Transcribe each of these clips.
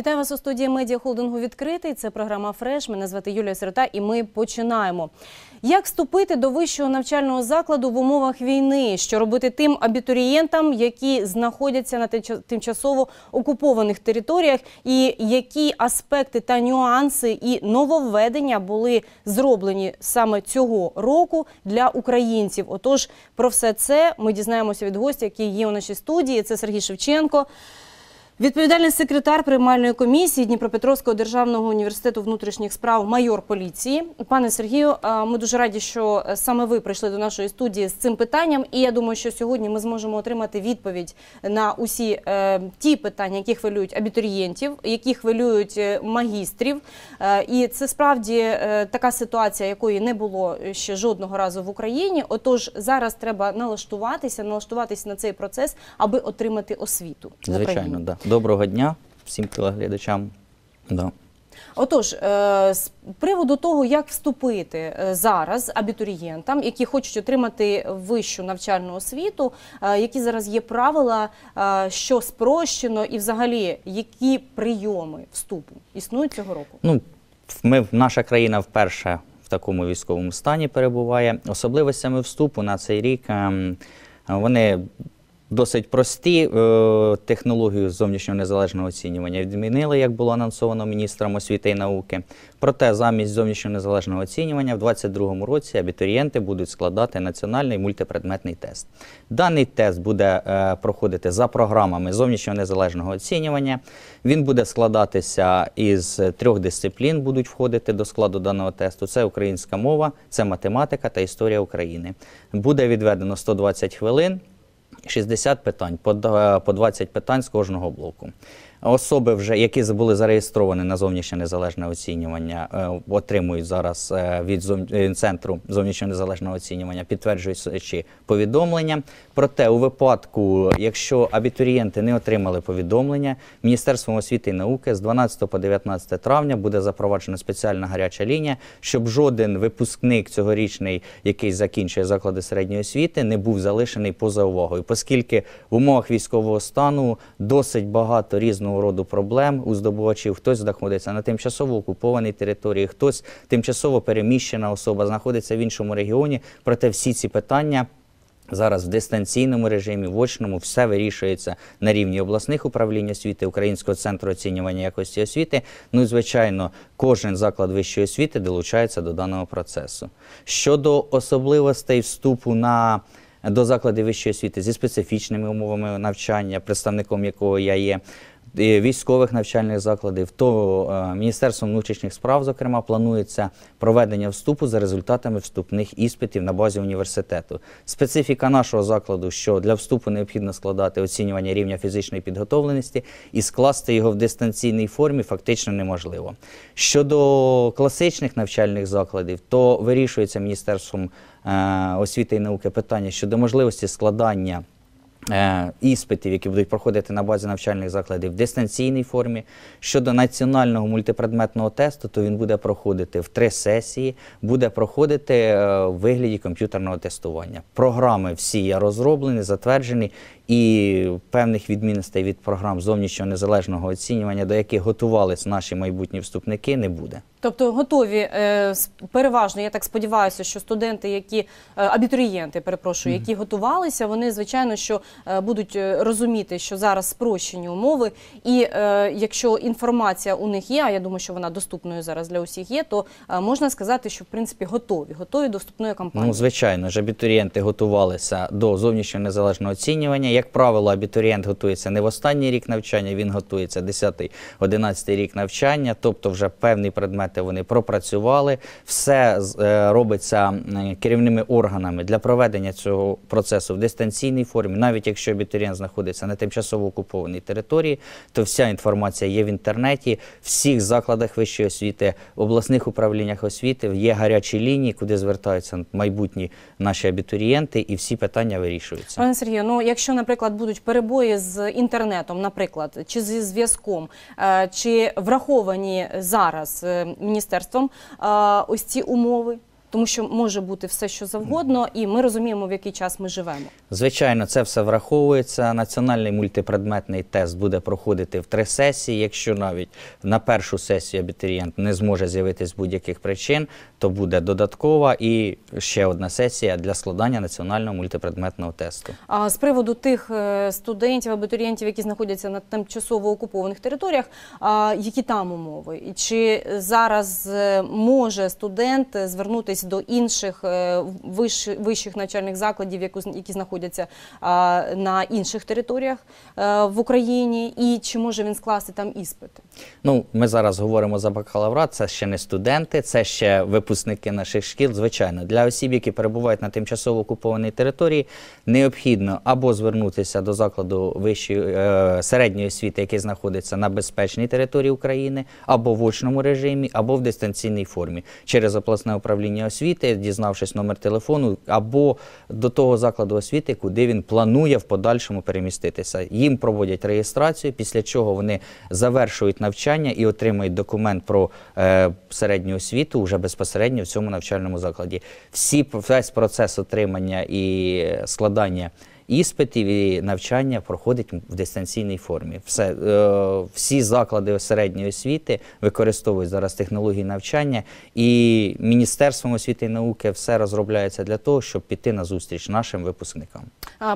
Вітаю вас у студії медіа холдингу відкритий. Це програма Фреш. Мене звати Юлія Сирота, і ми починаємо. Як вступити до вищого навчального закладу в умовах війни? Що робити тим абітурієнтам, які знаходяться на тимчасово окупованих територіях, і які аспекти та нюанси і нововведення були зроблені саме цього року для українців? Отож, про все це ми дізнаємося від гостя, який є у нашій студії. Це Сергій Шевченко. Відповідальний секретар приймальної комісії Дніпропетровського державного університету внутрішніх справ, майор поліції. Пане Сергію, ми дуже раді, що е, саме ви прийшли до нашої студії з цим питанням. І я думаю, що сьогодні ми зможемо отримати відповідь на усі е, ті питання, які хвилюють абітурієнтів, які хвилюють е, магістрів. Е, і це справді е, така ситуація, якої не було ще жодного разу в Україні. Отож, зараз треба налаштуватися, налаштуватися на цей процес, аби отримати освіту. Звичайно, так. Доброго дня всім телеглядачам. Да. Отож, е, з приводу того, як вступити е, зараз абітурієнтам, які хочуть отримати вищу навчальну освіту, е, які зараз є правила, що спрощено, і взагалі які прийоми вступу існують цього року? Ну ми наша країна вперше в такому військовому стані перебуває. Особливостями вступу на цей рік ем, вони досить прості. Е, технологію зовнішнього незалежного оцінювання відмінили, як було анонсовано міністром освіти і науки. Проте замість зовнішнього незалежного оцінювання в 2022 році абітурієнти будуть складати національний мультипредметний тест. Даний тест буде е, проходити за програмами зовнішнього незалежного оцінювання. Він буде складатися із трьох дисциплін, будуть входити до складу даного тесту. Це українська мова, це математика та історія України. Буде відведено 120 хвилин. 60 питань, по 20 питань з кожного блоку. Особи, вже які були зареєстровані на зовнішнє незалежне оцінювання, е, отримують зараз е, від е, центру зовнішнього незалежного оцінювання, підтверджуючи повідомлення. Проте, у випадку, якщо абітурієнти не отримали повідомлення, міністерством освіти і науки з 12 по 19 травня буде запроваджена спеціальна гаряча лінія, щоб жоден випускник цьогорічний, який закінчує заклади середньої освіти, не був залишений поза увагою оскільки в умовах військового стану досить багато різного роду проблем у здобувачів. Хтось знаходиться на тимчасово окупованій території, хтось тимчасово переміщена особа знаходиться в іншому регіоні. Проте всі ці питання. Зараз в дистанційному режимі, в очному, все вирішується на рівні обласних управлінь освіти Українського центру оцінювання якості освіти. Ну і звичайно, кожен заклад вищої освіти долучається до даного процесу. Щодо особливостей вступу на до закладів вищої освіти зі специфічними умовами навчання, представником якого я є, військових навчальних закладів, то е, Міністерством внутрішніх справ, зокрема, планується проведення вступу за результатами вступних іспитів на базі університету. Специфіка нашого закладу, що для вступу необхідно складати оцінювання рівня фізичної підготовленості і скласти його в дистанційній формі фактично неможливо. Щодо класичних навчальних закладів, то вирішується міністерством е, освіти і науки питання щодо можливості складання. Е, іспитів, які будуть проходити на базі навчальних закладів в дистанційній формі. Щодо національного мультипредметного тесту, то він буде проходити в три сесії, буде проходити в е, вигляді комп'ютерного тестування. Програми всі є розроблені, затверджені, і певних відмінностей від програм зовнішнього незалежного оцінювання, до яких готувалися наші майбутні вступники, не буде. Тобто готові е, переважно, я так сподіваюся, що студенти, які е, абітурієнти, перепрошую, які готувалися, вони звичайно що е, будуть розуміти, що зараз спрощені умови, і якщо інформація у них є, а я думаю, що вона доступною зараз для усіх є, то можна сказати, що в принципі готові, готові до вступної кампанії. Ну, звичайно ж, абітурієнти готувалися до зовнішнього незалежного оцінювання. Як правило, абітурієнт готується не в останній рік навчання, він готується 10-11 рік навчання, тобто вже певний предмет предмети вони пропрацювали. Все е, робиться керівними органами для проведення цього процесу в дистанційній формі, навіть якщо абітурієнт знаходиться на тимчасово окупованій території, то вся інформація є в інтернеті, в всіх закладах вищої освіти, обласних управліннях освіти є гарячі лінії, куди звертаються майбутні наші абітурієнти, і всі питання вирішуються. Пане Сергію, ну якщо, наприклад, будуть перебої з інтернетом, наприклад, чи зі зв'язком, е, чи враховані зараз е, міністерством е, ось ці умови тому що може бути все, що завгодно, і ми розуміємо, в який час ми живемо. Звичайно, це все враховується. Національний мультипредметний тест буде проходити в три сесії. Якщо навіть на першу сесію абітурієнт не зможе з'явитись будь-яких причин, то буде додаткова і ще одна сесія для складання національного мультипредметного тесту. А з приводу тих е, студентів, абітурієнтів, які знаходяться на тимчасово окупованих територіях, які там умови, і чи зараз е, може студент звернутися? різницю до інших е, вищих навчальних закладів, які знаходяться на інших територіях е, в Україні, і чи може він скласти там іспити? Ну, ми зараз говоримо за бакалаврат, це ще не студенти, це ще випускники наших шкіл. Звичайно, для осіб, які перебувають на тимчасово окупованій території, необхідно або звернутися до закладу е, середньої освіти, який знаходиться на безпечній території України, або в очному режимі, або в дистанційній формі через обласне управління освіти, дізнавшись номер телефону, або до того закладу освіти, куди він планує в подальшому переміститися. Їм проводять реєстрацію, після чого вони завершують навчання і отримують документ про е, середню освіту вже безпосередньо в цьому навчальному закладі. Всі весь процес отримання і е, складання іспитів і навчання проходить в дистанційній формі. Все, е, Всі заклади середньої освіти використовують зараз технології навчання, і Міністерством освіти і науки все розробляється для того, щоб піти на зустріч нашим випускникам.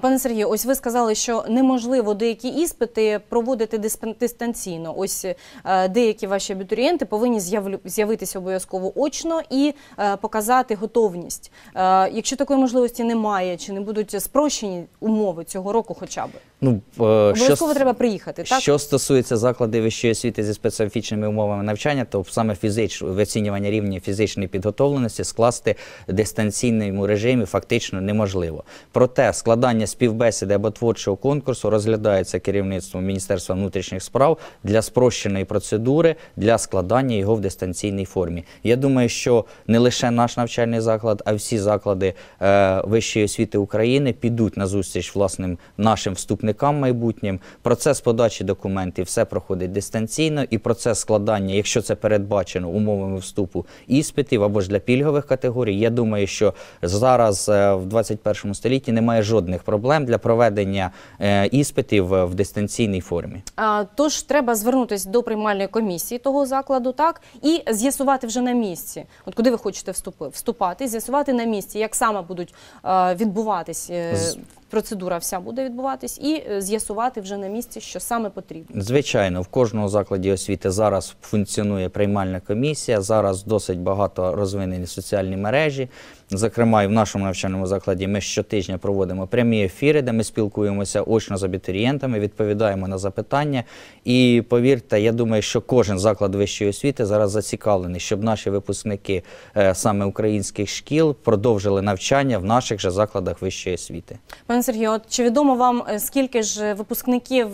Пане Сергію, ось ви сказали, що неможливо деякі іспити проводити дистанційно. Ось е, деякі ваші абітурієнти повинні з'явитися обов'язково очно і е, показати готовність. Е, якщо такої можливості немає, чи не будуть спрощені умови цього року, хоча б ну е, обов'язково що, треба приїхати. Так що стосується закладів вищої освіти зі специфічними умовами навчання, то саме фізич оцінювання рівня фізичної підготовленості скласти в дистанційному режимі фактично неможливо. Проте складання співбесіди або творчого конкурсу розглядається керівництвом міністерства внутрішніх справ для спрощеної процедури для складання його в дистанційній формі. Я думаю, що не лише наш навчальний заклад, а всі заклади е, вищої освіти України підуть на зустріч зустріч власним нашим вступникам майбутнім. Процес подачі документів все проходить дистанційно, і процес складання, якщо це передбачено умовами вступу іспитів або ж для пільгових категорій. Я думаю, що зараз е, в 21 столітті немає жодних проблем для проведення е, іспитів е, в дистанційній формі. А, тож треба звернутися до приймальної комісії того закладу, так і з'ясувати вже на місці, от куди ви хочете вступити, вступати, з'ясувати на місці, як саме будуть відбуватись процедура вся буде відбуватись, і е, з'ясувати вже на місці, що саме потрібно. Звичайно, в кожному закладі освіти зараз функціонує приймальна комісія. Зараз досить багато розвинені соціальні мережі. Зокрема, і в нашому навчальному закладі ми щотижня проводимо прямі ефіри, де ми спілкуємося очно з абітурієнтами, відповідаємо на запитання. І повірте, я думаю, що кожен заклад вищої освіти зараз зацікавлений, щоб наші випускники е, саме українських шкіл продовжили навчання в наших же закладах вищої освіти. Пане Сергію, от чи відомо вам е, скільки ж е, випускників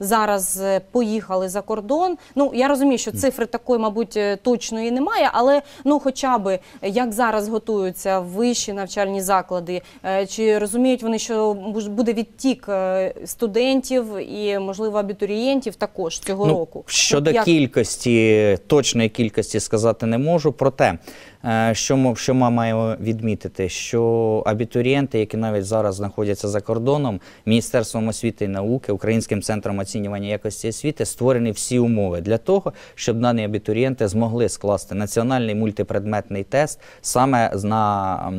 зараз поїхали за кордон? Ну я розумію, що цифри такої, мабуть, точної немає, але ну, хоча би як зараз готуються знаходяться вищі навчальні заклади? Е, чи розуміють вони, що буде відтік е, студентів і, можливо, абітурієнтів також цього ну, року? Щодо Як... кількості, точної кількості сказати не можу. Проте, е, що ми, що ми маємо відмітити, що абітурієнти, які навіть зараз знаходяться за кордоном, міністерством освіти і науки, українським центром оцінювання якості освіти створені всі умови для того, щоб дані абітурієнти змогли скласти національний мультипредметний тест саме на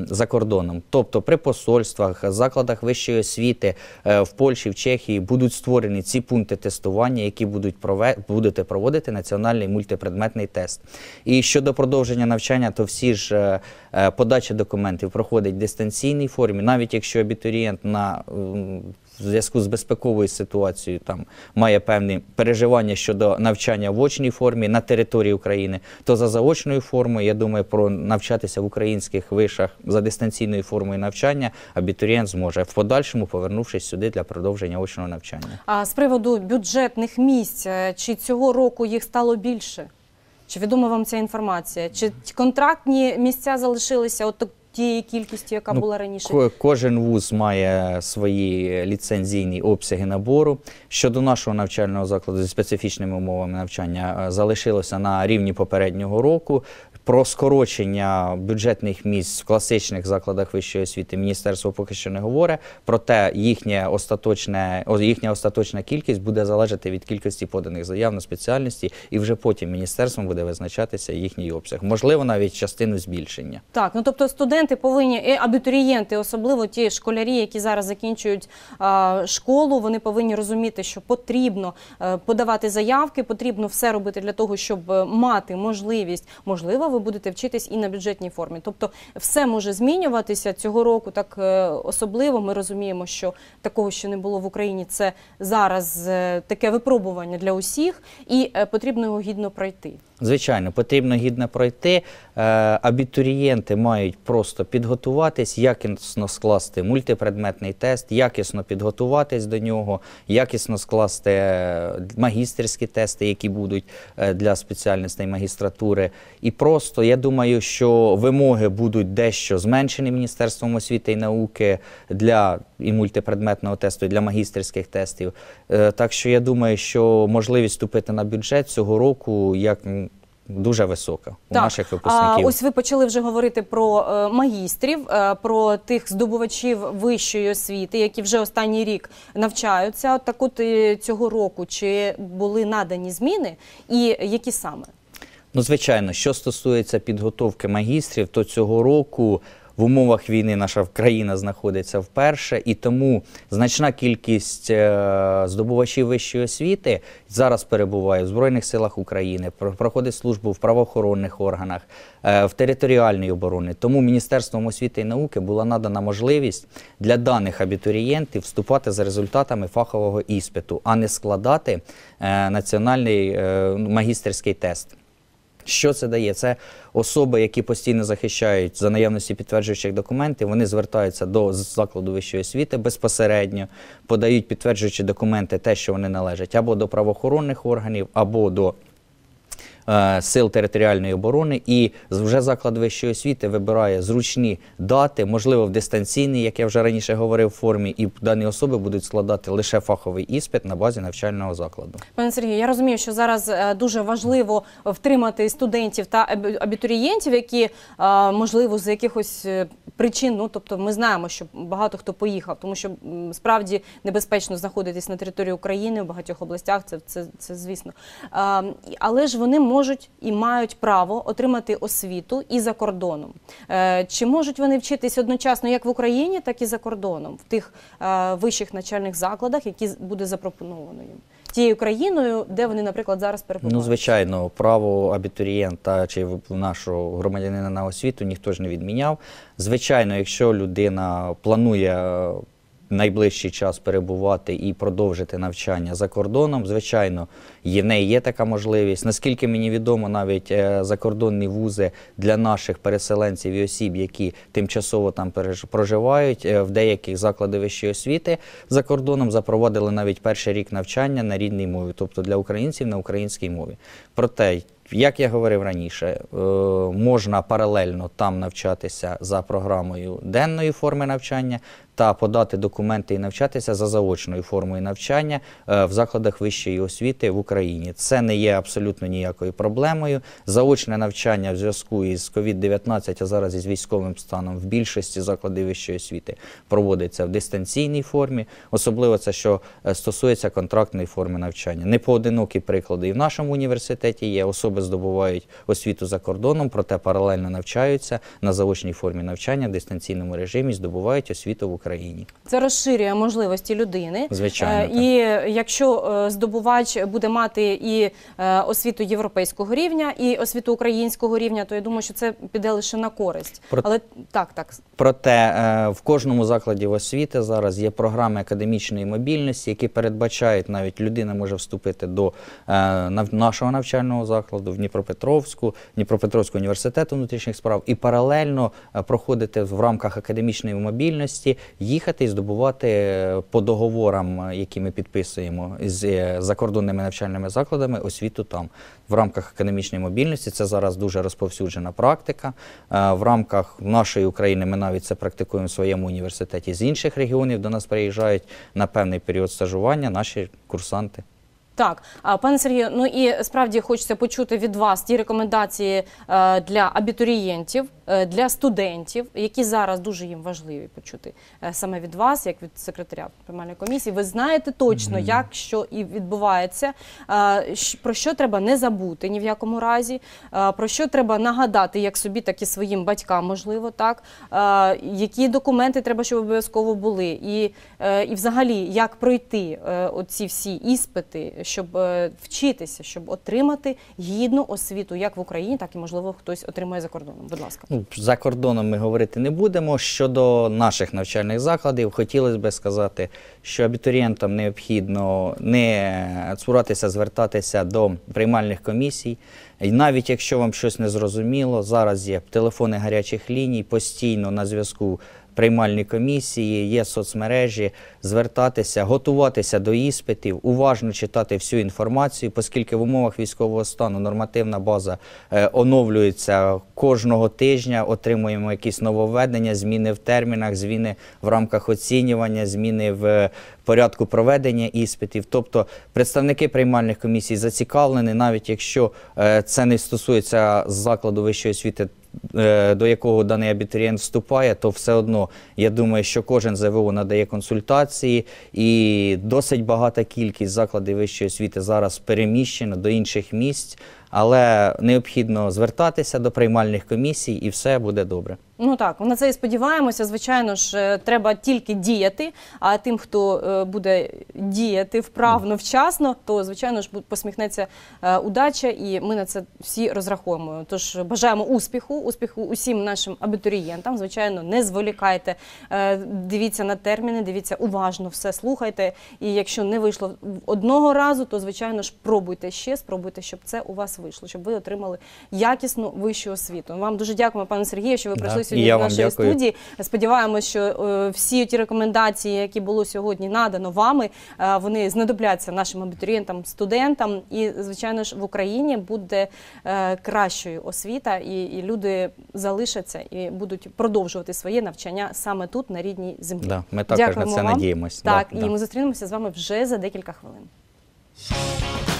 за кордоном. Тобто при посольствах, закладах вищої освіти е, в Польщі, в Чехії будуть створені ці пункти тестування, які будуть прове... будете проводити національний мультипредметний тест. І щодо продовження навчання, то всі ж е, е, подача документів проходить в дистанційній формі, навіть якщо абітурієнт на в зв'язку з безпековою ситуацією там має певні переживання щодо навчання в очній формі на території України, то за заочною формою я думаю про навчатися в українських вишах за дистанційною формою навчання, абітурієнт зможе в подальшому повернувшись сюди для продовження очного навчання. А з приводу бюджетних місць е, чи цього року їх стало більше? Чи відома вам ця інформація? Чи контрактні місця залишилися? От Тієї кількості, яка ну, була раніше, кожен вуз має свої ліцензійні обсяги набору. Щодо нашого навчального закладу зі специфічними умовами навчання е, залишилося на рівні попереднього року. Про скорочення бюджетних місць в класичних закладах вищої освіти міністерство поки що не говорить. Проте їхнє остаточне їхня остаточна кількість буде залежати від кількості поданих заяв на спеціальності, і вже потім міністерством буде визначатися їхній обсяг. Можливо, навіть частину збільшення. Так, ну тобто студенти повинні і абітурієнти, особливо ті школярі, які зараз закінчують а, школу. Вони повинні розуміти, що потрібно е, подавати заявки, потрібно все робити для того, щоб е, мати можливість можливо ви будете вчитись і на бюджетній формі. Тобто, все може змінюватися цього року. Так е, особливо ми розуміємо, що такого що не було в Україні. Це зараз е, таке випробування для усіх, і е, потрібно його гідно пройти. Звичайно, потрібно гідно пройти. Е, абітурієнти мають просто підготуватись, якісно скласти мультипредметний тест, якісно підготуватись до нього, якісно скласти е, магістерські тести, які будуть е, для спеціальностей магістратури. І просто я думаю, що вимоги будуть дещо зменшені Міністерством освіти і науки для і мультипредметного тесту, і для магістерських тестів. Так що я думаю, що можливість вступити на бюджет цього року як дуже висока у так. наших випускників. А ось ви почали вже говорити про е, магістрів, е, про тих здобувачів вищої освіти, які вже останній рік навчаються. Так от е, цього року чи були надані зміни, і які саме? Ну, звичайно, що стосується підготовки магістрів, то цього року в умовах війни наша країна знаходиться вперше, і тому значна кількість е, здобувачів вищої освіти зараз перебуває в збройних силах України, проходить службу в правоохоронних органах, е, в територіальній обороні. Тому міністерством освіти і науки була надана можливість для даних абітурієнтів вступати за результатами фахового іспиту, а не складати е, національний магістерський тест. Що це дає? Це особи, які постійно захищають за наявності підтверджуючих документів. Вони звертаються до закладу вищої освіти безпосередньо, подають підтверджуючі документи, те, що вони належать, або до правоохоронних органів, або до Е, сил територіальної оборони, і вже заклад вищої освіти вибирає зручні дати, можливо, в дистанційній, як я вже раніше говорив, формі, і дані особи будуть складати лише фаховий іспит на базі навчального закладу. Пане Сергію, я розумію, що зараз е, дуже важливо втримати студентів та абітурієнтів, які е, можливо з якихось причин, ну тобто, ми знаємо, що багато хто поїхав, тому що справді небезпечно знаходитись на території України в багатьох областях. Це це, це звісно, ем, але ж вони можуть можуть і мають право отримати освіту і за кордоном. Е, чи можуть вони вчитись одночасно як в Україні, так і за кордоном в тих е, вищих навчальних закладах, які буде запропоновано їм? Тією країною, де вони, наприклад, зараз перебувають? Ну, звичайно, право абітурієнта чи нашого громадянина на освіту ніхто ж не відміняв. Звичайно, якщо людина планує найближчий час перебувати і продовжити навчання за кордоном. Звичайно, є в неї є така можливість. Наскільки мені відомо, навіть е, закордонні вузи для наших переселенців і осіб, які тимчасово там проживають, е, в деяких закладах вищої освіти за кордоном запровадили навіть перший рік навчання на рідній мові, тобто для українців на українській мові. Проте як я говорив раніше, е, можна паралельно там навчатися за програмою денної форми навчання, та подати документи і навчатися за заочною формою навчання е, в закладах вищої освіти в Україні. Це не є абсолютно ніякою проблемою. Заочне навчання в зв'язку із covid 19 а зараз із військовим станом в більшості закладів вищої освіти проводиться в дистанційній формі, особливо це що е, стосується контрактної форми навчання. Не поодинокі приклади і в нашому університеті є. Особи здобувають освіту за кордоном, проте паралельно навчаються на заочній формі навчання в дистанційному режимі, здобувають освіту в Україні. Україні. Це розширює можливості людини. Звичайно, е, і якщо е, здобувач буде мати і е, освіту європейського рівня, і освіту українського рівня, то я думаю, що це піде лише на користь. Про... Але так, так проте в кожному закладі освіти зараз є програми академічної мобільності, які передбачають навіть людина може вступити до нашого навчального закладу в Дніпропетровську, Дніпропетровського університету внутрішніх справ і паралельно проходити в рамках академічної мобільності їхати і здобувати по договорам, які ми підписуємо з е, закордонними навчальними закладами, освіту там в рамках економічної мобільності. Це зараз дуже розповсюджена практика. Е, в рамках нашої України ми навіть це практикуємо в своєму університеті з інших регіонів. До нас приїжджають на певний період стажування наші курсанти. Так, пане Сергію, ну і справді хочеться почути від вас ті рекомендації е, для абітурієнтів. Е, для студентів, які зараз дуже їм важливі почути е, саме від вас, як від секретаря приймальної комісії. Ви знаєте точно, як що і відбувається, е, про що треба не забути ні в якому разі, про що треба нагадати, як собі, так і своїм батькам, можливо, так які документи треба, щоб обов'язково були, і, і взагалі як пройти оці всі іспити, щоб вчитися, щоб отримати гідну освіту, як в Україні, так і можливо хтось отримає за кордоном. Будь ласка. Ну, за кордоном ми говорити не будемо. Щодо наших навчальних закладів, хотілося б сказати, що абітурієнтам необхідно не цуратися, звертатися до приймальних комісій. І навіть якщо вам щось не зрозуміло, зараз є телефони гарячих ліній постійно на зв'язку приймальні комісії, є соцмережі, звертатися, готуватися до іспитів, уважно читати всю інформацію, оскільки в умовах військового стану нормативна база е, оновлюється кожного тижня. Отримуємо якісь нововведення, зміни в термінах, зміни в рамках оцінювання, зміни в е, порядку проведення іспитів. Тобто представники приймальних комісій зацікавлені, навіть якщо е, це не стосується закладу вищої освіти. Е, до якого даний абітурієнт вступає, то все одно я думаю, що кожен ЗВО надає консультації, і досить багата кількість закладів вищої освіти зараз переміщена до інших місць, але необхідно звертатися до приймальних комісій, і все буде добре. Ну так, на це і сподіваємося. Звичайно ж, е, треба тільки діяти. А тим, хто е, буде діяти вправно вчасно, то звичайно ж посміхнеться е, удача, і ми на це всі розраховуємо. Тож бажаємо успіху, успіху усім нашим абітурієнтам. Звичайно, не зволікайте, дивіться на терміни, дивіться уважно, все слухайте. І якщо не вийшло одного разу, то звичайно ж пробуйте ще, спробуйте, щоб це у вас вийшло, щоб ви отримали якісну вищу освіту. Вам дуже дякуємо, пане Сергію, що ви прийшли сьогодні сьогодні в нашій студії. Сподіваємось, що е, всі ті рекомендації, які було сьогодні надано вами, е, вони знадобляться нашим абітурієнтам, студентам. І, звичайно ж, в Україні буде е, кращою освіта, і, люди залишаться і будуть продовжувати своє навчання саме тут, на рідній землі. Да, Ми також Дякуємо на це вам. надіємось. Так, да, і да. ми зустрінемося з вами вже за декілька хвилин.